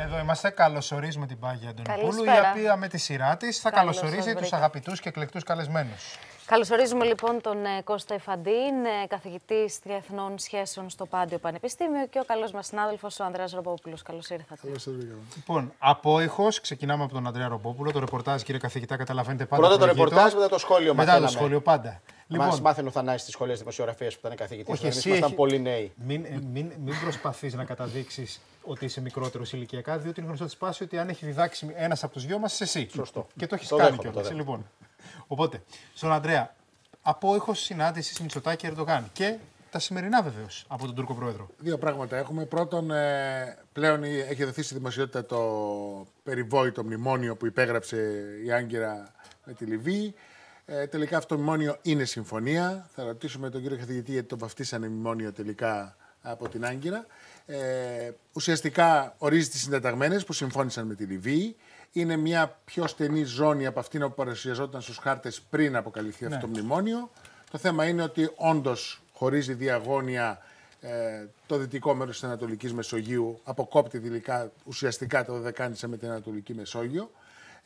Εδώ είμαστε. Καλωσορίζουμε την Πάγια Αντωνοπούλου, η οποία με τη σειρά της θα καλωσορίζει τους αγαπητούς και εκλεκτούς καλεσμένους. Καλωσορίζουμε λοιπόν τον ε, Κώστα Ιφαντίν, ε, καθηγητής διεθνών Σχέσεων στο Πάντιο Πανεπιστήμιο και ο καλός μας συνάδελφος ο Ανδρέας Ρομπόπουλος. Καλώς ήρθατε. Καλώς. ήρθατε. Λοιπόν, από απόϊχος, ξεκινάμε από τον Ανδρέα Ρομπόπουλο. Το ρεπορτάζ, κύριε καθηγητά, καταλαβαίνετε πάντα. Πρώτα το ρεπορτάζ, μετά το σχόλιο μα. Μετά το σχόλιο πάντα. Λοιπόν, Μας μάθαινε ο Θανάη στι σχολές δημοσιογραφίας που ήταν καθηγητής. Όχι, εσύ. ήμασταν πολύ νέοι. Μην, μην, μην προσπαθείς να καταδείξεις ότι είσαι μικρότερος ηλικιακά, διότι είναι γνωστό της πάσης ότι αν έχει διδάξει ένας από τους δυο μας, εσύ. Σωστό. Και το έχεις κάνει κιόλα. Λοιπόν. Οπότε, στον Αντρέα, ήχο συνάντηση Μητσοτάκη Ερντογάν και τα σημερινά βεβαίως από τον Τούρκο Πρόεδρο. Δύο πράγματα έχουμε. Πρώτον, ε, πλέον έχει δοθεί στη δημοσιότητα το περιβόητο μνημόνιο που υπέγραψε η Άγκυρα με τη Λιβύη. Ε, τελικά αυτό το μνημόνιο είναι συμφωνία. Θα ρωτήσουμε τον κύριο καθηγητή γιατί το βαφτίσανε μνημόνιο τελικά από την Άγκυρα. Ε, ουσιαστικά ορίζει τις συντεταγμένες που συμφώνησαν με τη Λιβύη. Είναι μια πιο στενή ζώνη από αυτήν που παρουσιαζόταν στους χάρτες πριν αποκαλυφθεί ναι. αυτό το ναι. μνημόνιο. Το θέμα είναι ότι όντως χωρίζει διαγώνια ε, το δυτικό μέρος της Ανατολικής Μεσογείου, αποκόπτει δηλικά, ουσιαστικά το Δεκάνησα με την Ανατολική Μεσόγειο.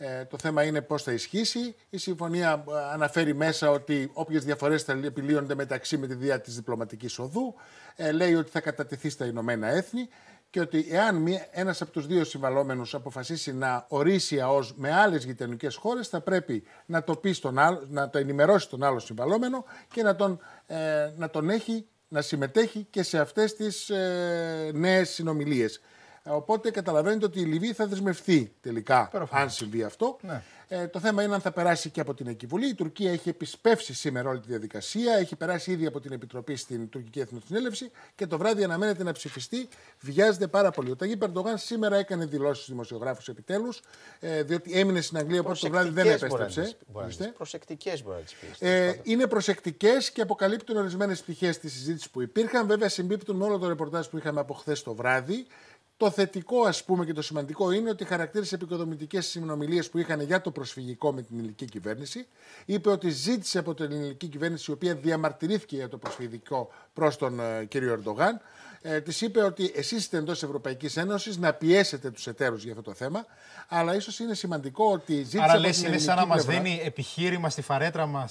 Ε, το θέμα είναι πώς θα ισχύσει. Η συμφωνία ε, αναφέρει μέσα ότι όποιες διαφορές θα επιλύονται μεταξύ με τη διά της διπλωματικής οδού. Ε, λέει ότι θα κατατεθεί στα Ηνωμένα Έθνη και ότι εάν ένας από τους δύο συμβαλόμενους αποφασίσει να ορίσει ΑΟΣ με άλλες γειτονικές χώρες, θα πρέπει να το, πει να το ενημερώσει τον άλλο συμβαλόμενο και να τον, ε, να τον έχει να συμμετέχει και σε αυτές τις ε, νέες συνομιλίες. Οπότε καταλαβαίνετε ότι η Λιβύη θα δεσμευτεί τελικά, Προφανώς. αν συμβεί αυτό. Ναι. Ε, το θέμα είναι αν θα περάσει και από την Εκκυβουλή. Η Τουρκία έχει επισπεύσει σήμερα όλη τη διαδικασία, έχει περάσει ήδη από την Επιτροπή στην Τουρκική Εθνοσυνέλευση και το βράδυ αναμένεται να ψηφιστεί. Βιάζεται πάρα πολύ. Ο Ταγί Περντογάν σήμερα έκανε δηλώσεις δημοσιογράφους επιτέλους, ε, διότι έμεινε στην Αγγλία, οπότε το βράδυ δεν επέστρεψε. Προσεκτικές μπορεί να τις πεις. Ε, είναι προσεκτικές και αποκαλύπτουν ορισμένες πτυχές της συζήτησης που υπήρχαν. Βέβαια, συμπίπτουν όλο το ρεπορτάζ που είχαμε από χθες το βράδυ. Το θετικό, ας πούμε, και το σημαντικό είναι ότι χαρακτήρισε επικοδομητικές συνομιλίες που είχαν για το προσφυγικό με την ελληνική κυβέρνηση. Είπε ότι ζήτησε από την ελληνική κυβέρνηση, η οποία διαμαρτυρήθηκε για το προσφυγικό προς τον ε, κύριο Ερντογάν, ε, της είπε ότι εσείς είστε εντός Ευρωπαϊκής Ένωσης να πιέσετε τους εταίρους για αυτό το θέμα. Αλλά ίσως είναι σημαντικό ότι ζήτησε. Άρα λε, είναι σαν να μας δίνει επιχείρημα στη φαρέτρα μας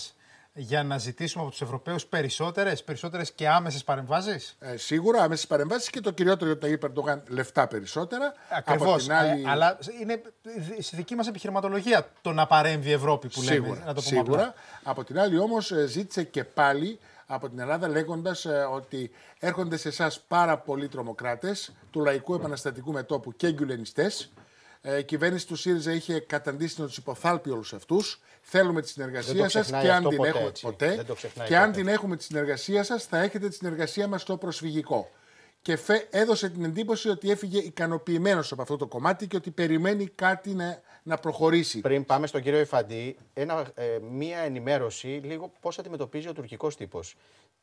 για να ζητήσουμε από τους Ευρωπαίους περισσότερες περισσότερες και άμεσες παρεμβάσεις. Ε, σίγουρα άμεσες παρεμβάσεις και το κυριότερο ότι είπε Ερντογάν λεφτά περισσότερα. Ακριβώ. Ε, αλλά είναι στη δική μας επιχειρηματολογία το να παρέμβει η Ευρώπη που σίγουρα, λέμε. Να το πούμε σίγουρα. Απλά. Από την άλλη όμως ε, ζήτησε και πάλι από την Ελλάδα λέγοντας ε, ότι έρχονται σε εσάς πάρα πολλοί τρομοκράτες, του λαϊκού επαναστατικού μετώπου και γκουλενιστές ε, η κυβέρνηση του ΣΥΡΙΖΑ είχε καταντήσει να τους υποθάλπει όλους αυτούς. Θέλουμε τη συνεργασία σα και αν την έχουμε ποτέ. και αν την έχουμε τη συνεργασία σας, θα έχετε τη συνεργασία μας στο προσφυγικό. Και έδωσε την εντύπωση ότι έφυγε ικανοποιημένος από αυτό το κομμάτι και ότι περιμένει κάτι να, προχωρήσει. Πριν πάμε στον κύριο Εφαντή, ε, μία ενημέρωση λίγο πώς αντιμετωπίζει ο τουρκικός τύπος.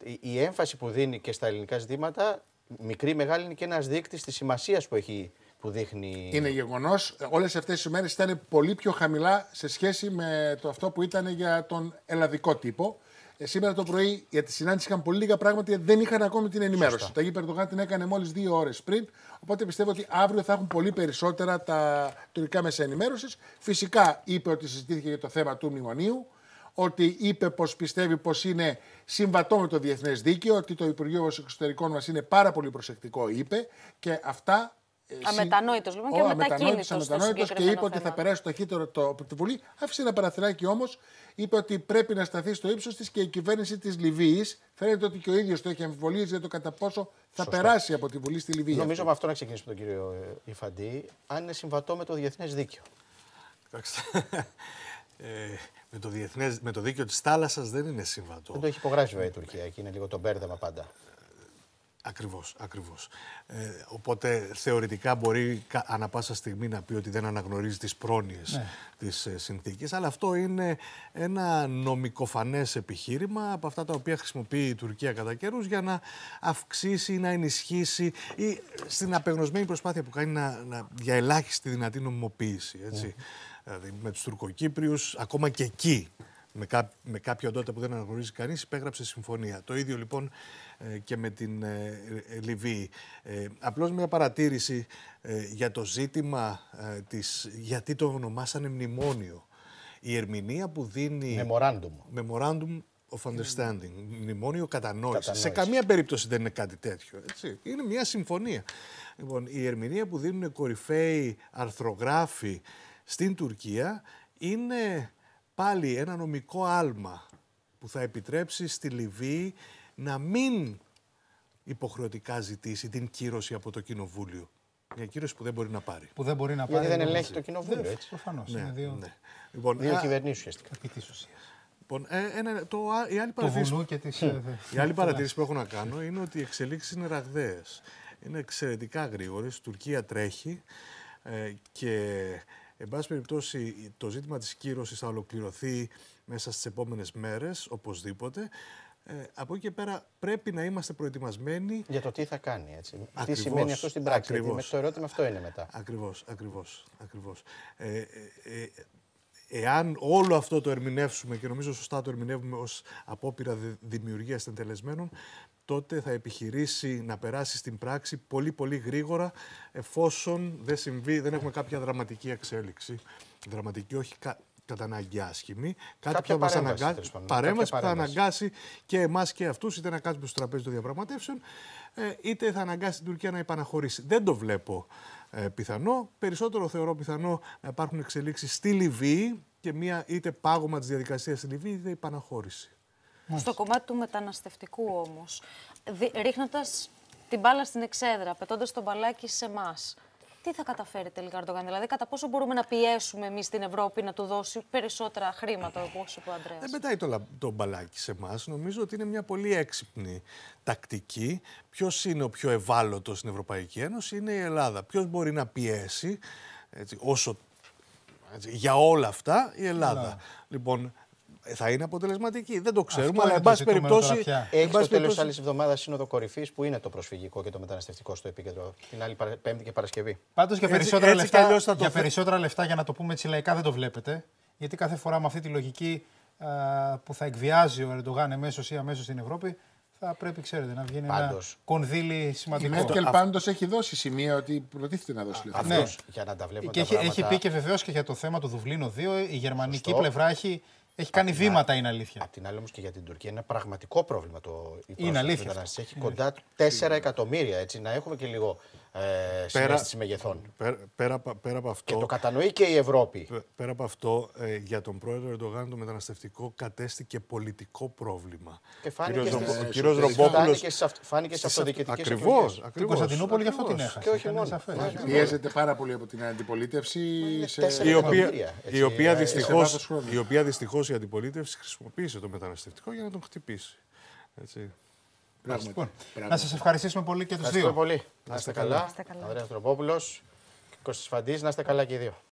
Η, η έμφαση που δίνει και στα ελληνικά ζητήματα, μικρή μεγάλη, είναι και ένας δείκτης της σημασίας που έχει που δείχνει. Είναι γεγονός. Όλες αυτές τι μέρες ήταν πολύ πιο χαμηλά σε σχέση με το αυτό που ήταν για τον ελλαδικό τύπο. Ε, σήμερα το πρωί για τη συνάντηση είχαν πολύ λίγα πράγματα δεν είχαν ακόμη την ενημέρωση. Σωστά. Τα Γη Περδογάν την έκανε μόλις δύο ώρες πριν. Οπότε πιστεύω ότι αύριο θα έχουν πολύ περισσότερα τα τουρκικά μέσα ενημέρωσης. Φυσικά είπε ότι συζητήθηκε για το θέμα του μνημονίου. Ότι είπε πως πιστεύει πως είναι συμβατό με το διεθνές δίκαιο, ότι το Υπουργείο Εξωτερικών μας είναι πάρα πολύ προσεκτικό, είπε. Και αυτά Αμετανόητος λοιπόν και αμετακίνητο. Αμετανόητο και είπε ότι θα περάσει το ταχύτερο το, από τη Βουλή. Άφησε ένα παραθυράκι όμως. Είπε ότι πρέπει να σταθεί στο ύψος της και η κυβέρνηση της Λιβύης. Φαίνεται ότι και ο ίδιος το έχει αμφιβολίες για το κατά πόσο θα περάσει από τη Βουλή στη Λιβύη. Νομίζω με αυτό να ξεκινήσουμε τον κύριο ε, Ιφαντή. Αν είναι συμβατό με το διεθνές δίκαιο. Εντάξει. Ε, με, το διεθνές, με το δίκαιο της θάλασσας δεν είναι συμβατό. Δεν το έχει υπογράψει βέβαια η Τουρκία. Εκεί είναι λίγο το μπέρδεμα πάντα. Ακριβώς, ακριβώς. Ε, οπότε θεωρητικά μπορεί ανα πάσα στιγμή να πει ότι δεν αναγνωρίζει τις πρόνοιες ναι. της ε, συνθήκης, αλλά αυτό είναι ένα νομικοφανές επιχείρημα από αυτά τα οποία χρησιμοποιεί η Τουρκία κατά καιρούς για να αυξήσει ή να ενισχύσει ή στην απεγνωσμένη προσπάθεια που κάνει να, να, για ελάχιστη δυνατή νομιμοποίηση. Έτσι. Ναι. Δηλαδή με τους Τουρκοκύπριους, ακόμα και εκεί με, κά, με κάποια οντότητα που δεν αναγνωρίζει κανείς, υπέγραψε συμφωνία. Το ίδιο λοιπόν ε, και με την ε, ε, Λιβύη. Απλώς μια παρατήρηση για το ζήτημα της, γιατί το ονομάσανε μνημόνιο. Η ερμηνεία που δίνει... Memorandum. Memorandum of understanding, μνημόνιο κατανόησης. Σε καμία περίπτωση δεν είναι κάτι τέτοιο. Έτσι. Είναι μια συμφωνία. Λοιπόν, η ερμηνεία που δίνουν κορυφαίοι αρθρογράφοι στην Τουρκία είναι πάλι ένα νομικό άλμα που θα επιτρέψει στη Λιβύη να μην υποχρεωτικά ζητήσει την κύρωση από το Κοινοβούλιο. Μια κύρωση που δεν μπορεί να πάρει. Που δεν μπορεί να πάρει. Γιατί δεν ελέγχει το Κοινοβούλιο, ναι, έτσι. Προφανώς. Ναι, είναι δύο, ναι. λοιπόν, δύο α... κυβερνήσεις ουσιαστικά. Επί της ουσίας. Λοιπόν, ε, ένα, το, η άλλη παρατήρηση, το και τις, ε, που έχω να κάνω είναι ότι οι εξελίξεις είναι ραγδαίες. Είναι εξαιρετικά γρήγορες. Η Τουρκία τρέχει ε, και Εν πάση περιπτώσει, το ζήτημα της κύρωσης θα ολοκληρωθεί μέσα στις επόμενες μέρες, οπωσδήποτε. Ε, από εκεί και πέρα πρέπει να είμαστε προετοιμασμένοι. Για το τι θα κάνει, έτσι. Ακριβώς, τι σημαίνει αυτό στην πράξη. Ακριβώς. Γιατί το ερώτημα αυτό είναι μετά. Ακριβώς, ακριβώς, ακριβώς. Ε, ε, ε, εάν όλο αυτό το ερμηνεύσουμε και νομίζω σωστά το ερμηνεύουμε ως απόπειρα δημιουργίας εντελεσμένων, τότε θα επιχειρήσει να περάσει στην πράξη πολύ πολύ γρήγορα εφόσον δεν συμβεί, δεν έχουμε κάποια δραματική εξέλιξη. Δραματική, όχι κα, κατά ανάγκη άσχημη. Κάτι κάποια που θα Παρέμβαση που θα αναγκάσει και εμάς και αυτούς είτε να κάτσουμε στο τραπέζι των διαπραγματεύσεων, ε, είτε θα αναγκάσει την Τουρκία να επαναχωρήσει. Δεν το βλέπω ε, πιθανό. Περισσότερο θεωρώ πιθανό να υπάρχουν εξελίξεις στη Λιβύη και μια είτε πάγωμα της διαδικασίας στη Λιβύη είτε επαναχώρηση. Στο κομμάτι του μεταναστευτικού όμως, ρίχνοντας την μπάλα στην εξέδρα, πετώντας τον μπαλάκι σε εμάς, τι θα καταφέρει τελικά ο δηλαδή κατά πόσο μπορούμε να πιέσουμε εμείς την Ευρώπη να του δώσει περισσότερα χρήματα, όπως είπε ο Αντρέας. Δεν πετάει το, το μπαλάκι σε εμάς. Νομίζω ότι είναι μια πολύ έξυπνη τακτική. Ποιος είναι ο πιο ευάλωτος στην Ευρωπαϊκή Ένωση, είναι η Ελλάδα. Ποιος μπορεί να πιέσει έτσι, όσο. για όλα αυτά η Ελλάδα. Λοιπόν, θα είναι αποτελεσματική. Δεν το ξέρουμε, αλλά εν πάση περιπτώσει. Έχει το τέλος άλλης εβδομάδας σύνοδο κορυφής που είναι το προσφυγικό και το μεταναστευτικό στο επίκεντρο. Την άλλη Πέμπτη και Παρασκευή. Πάντως για, περισσότερα, λεφτά, για περισσότερα λεφτά, για να το πούμε έτσι λαϊκά, δεν το βλέπετε. Γιατί κάθε φορά με αυτή τη λογική που θα εκβιάζει ο Ερντογάν εμέσως ή αμέσως στην Ευρώπη, θα πρέπει, ξέρετε, να βγει ένα κονδύλι σημαντικό. Η Μέρκελ πάντως έχει δώσει σημεία ότι προτίθεται να δώσει λεφτά. Ναι. Για να τα βλέπουμε και τα έχει, πράγματα... έχει πει και βεβαίως και για το θέμα του Δουβλίνου 2, η γερμανική Σωστό. πλευρά έχει έχει κάνει την βήματα, είναι αλήθεια. Απ' την άλλη, όμως και για την Τουρκία είναι ένα πραγματικό πρόβλημα το Είναι αλήθεια. Έχει κοντά 4 εκατομμύρια. Έτσι, να έχουμε και λίγο ε, πέρα, μεγεθών. Πέρα, πέρα, πέρα, από αυτό, και το κατανοεί και η Ευρώπη. Πέρα από αυτό, ε, για τον πρόεδρο Ερντογάν το μεταναστευτικό κατέστηκε πολιτικό πρόβλημα. Και φάνηκε στις, φάνηκε σε Ακριβώς. Κωνσταντινούπολη γι' αυτό την έχασε. Και όχι μόνο. Πιέζεται πάρα πολύ από την αντιπολίτευση. σε ε, Η οποία δυστυχώς η αντιπολίτευση χρησιμοποίησε το μεταναστευτικό για να τον χτυπήσει. Λοιπόν, να σας ευχαριστήσουμε πολύ και τους δύο. Πολύ. Να είστε καλά. Ανδρέας Τροπόπουλος, Κωστή Φαντής, να είστε καλά και οι δύο.